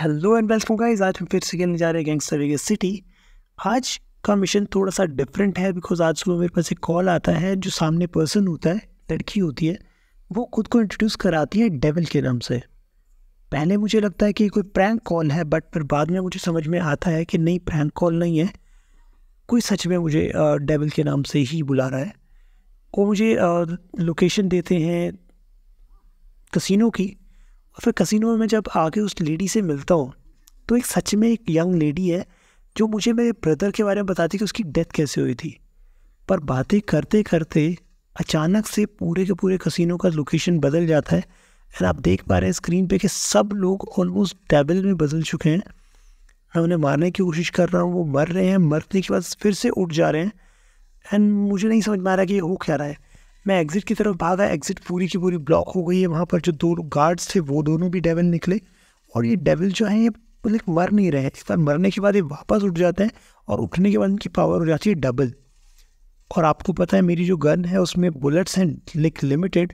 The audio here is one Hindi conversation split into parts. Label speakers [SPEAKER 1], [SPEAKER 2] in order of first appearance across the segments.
[SPEAKER 1] हेलो एंड वेलकम गाइस आज हम फिर से खेलने जा रहे हैं गैंगस्टर वेगस सिटी आज का मिशन थोड़ा सा डिफरेंट है बिकॉज आज सुबह मेरे पास एक कॉल आता है जो सामने पर्सन होता है लड़की होती है वो खुद को इंट्रोड्यूस कराती है डेविल के नाम से पहले मुझे लगता है कि कोई प्रैंक कॉल है बट फिर बाद में मुझे समझ में आता है कि नहीं प्रैंक कॉल नहीं है कोई सच में मुझे डेविल के नाम से ही बुला रहा है वो मुझे लोकेशन देते हैं कसिनो की और फिर कसिनो में जब आके उस लेडी से मिलता हूँ तो एक सच में एक यंग लेडी है जो मुझे मेरे ब्रदर के बारे में बताती कि उसकी डेथ कैसे हुई थी पर बातें करते करते अचानक से पूरे के पूरे कसिनो का लोकेशन बदल जाता है एंड आप देख पा रहे हैं स्क्रीन पे कि सब लोग ऑलमोस्ट टेबल में बदल चुके हैं मैं उन्हें मारने की कोशिश कर रहा हूँ वो मर रहे हैं मरने के बाद फिर से उठ जा रहे हैं एंड मुझे नहीं समझ में आ रहा कि हो क्या रहा है मैं एग्ज़िट की तरफ भागा एग्ज़िट पूरी की पूरी ब्लॉक हो गई है वहाँ पर जो दो गार्ड्स थे वो दोनों भी डेविल निकले और ये डेविल जो है ये मतलब मर नहीं रहे इस बार मरने के बाद ये वापस उठ जाते हैं और उठने के बाद इनकी पावर हो जाती है डबल और आपको पता है मेरी जो गन है उसमें बुलेट्स हैं लिख लिमिटेड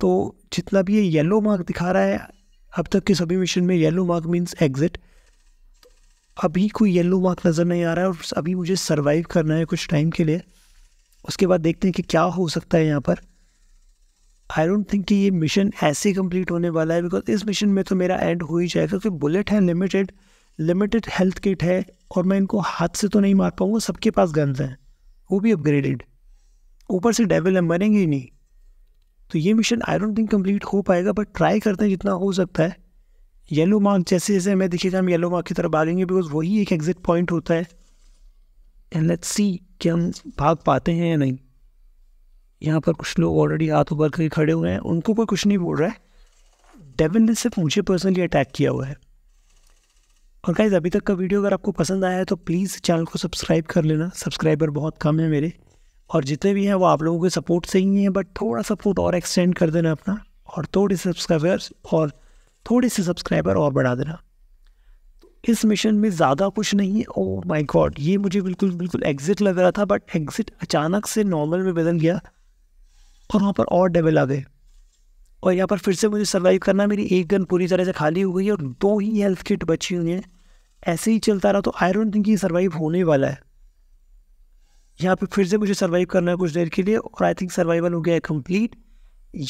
[SPEAKER 1] तो जितना भी ये येलो मार्क दिखा रहा है अब तक के सभी मिशन में येलो मार्क मीन्स एग्ज़िट अभी कोई येलो मार्क नज़र नहीं आ रहा है और अभी मुझे सर्वाइव करना है कुछ टाइम के लिए उसके बाद देखते हैं कि क्या हो सकता है यहाँ पर आई डोंट थिंक कि ये मिशन ऐसे कंप्लीट होने वाला है बिकॉज इस मिशन में तो मेरा एंड हो ही जाएगा क्योंकि बुलेट है लिमिटेड लिमिटेड हेल्थ किट है और मैं इनको हाथ से तो नहीं मार पाऊँगा सबके पास गन्स हैं वो भी अपग्रेडेड ऊपर से डेवल है मरेंगे ही नहीं तो ये mission I don't think complete हो पाएगा बट ट्राई करते हैं जितना हो सकता है येलो मार्क जैसे जैसे मैं दिखेगा हम येलो मार्क की तरफ भागेंगे बिकॉज वही एक एग्जिट पॉइंट होता है एंड लेट्स सी कि हम भाग पाते हैं या नहीं यहाँ पर कुछ लोग ऑलरेडी हाथ ऊपर के खड़े हुए हैं उनको कोई कुछ नहीं बोल रहा है डेविन ने सिर्फ मुझे पर्सनली अटैक किया हुआ है और गाइज अभी तक का वीडियो अगर आपको पसंद आया है तो प्लीज़ चैनल को सब्सक्राइब कर लेना सब्सक्राइबर बहुत कम है मेरे और जितने भी हैं वो आप लोगों के सपोर्ट से ही हैं बट थोड़ा सपोर्ट और एक्सटेंड कर देना अपना और थोड़े से सब्सक्राइबर्स और थोड़े से सब्सक्राइबर और बढ़ा देना इस मिशन में ज़्यादा कुछ नहीं है ओ माई गॉड ये मुझे बिल्कुल बिल्कुल एग्जिट लग रहा था बट एग्जिट अचानक से नॉर्मल में बदल गया और वहाँ पर और डबल आ गए और यहाँ पर फिर से मुझे सर्वाइव करना मेरी एक गन पूरी तरह से खाली हो गई और दो ही हेल्थ किट बची हुई हैं ऐसे ही चलता रहा तो आई डोंट थिंक ये सर्वाइव होने वाला है यहाँ पर फिर से मुझे सर्वाइव करना है कुछ देर के लिए और आई थिंक सर्वाइवल हो गया है कम्प्लीट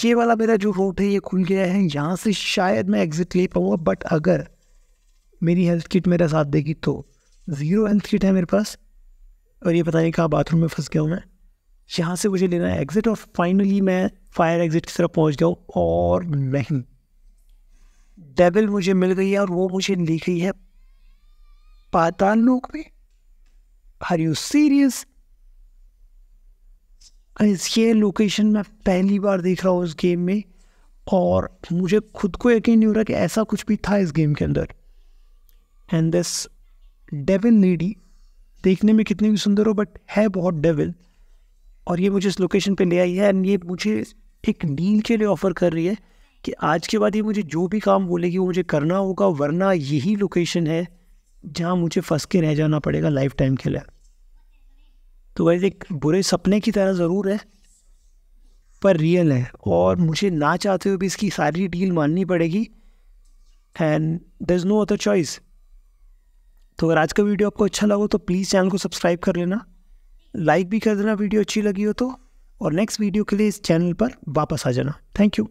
[SPEAKER 1] ये वाला मेरा जो रोड है ये खुल गया है यहाँ से शायद मैं एग्ज़िट ले पाऊँगा बट अगर मेरी हेल्थ किट मेरा साथ देगी तो ज़ीरो हेल्थ किट है मेरे पास और ये पता नहीं कहाँ बाथरूम में फंस गया हूँ मैं यहाँ से मुझे लेना है एग्ज़िट और फाइनली मैं फायर एग्ज़िट की तरफ पहुँच गया हूँ और नहीं डेबल मुझे मिल गई है और वो मुझे लिख गई है पाताल लोक में आर यू सीरियस ये लोकेशन मैं पहली बार देख रहा हूँ इस गेम में और मुझे खुद को यकीन नहीं हो रहा कि ऐसा कुछ भी था इस गेम के अंदर एंड दिस डेविल लेडी देखने में कितनी भी सुंदर हो बट है बहुत डेविल और ये मुझे इस लोकेशन पे ले आई है एंड ये मुझे एक डील के लिए ऑफ़र कर रही है कि आज के बाद ये मुझे जो भी काम बोलेगी वो मुझे करना होगा वरना यही लोकेशन है जहाँ मुझे फंस के रह जाना पड़ेगा लाइफ टाइम के लिए तो वैसे एक बुरे सपने की तरह ज़रूर है पर रियल है और मुझे ना चाहते हुए भी इसकी सारी डील माननी पड़ेगी and there is no other choice तो अगर आज का वीडियो आपको अच्छा लगा तो प्लीज़ चैनल को सब्सक्राइब कर लेना लाइक भी कर देना वीडियो अच्छी लगी हो तो और नेक्स्ट वीडियो के लिए इस चैनल पर वापस आ जाना थैंक यू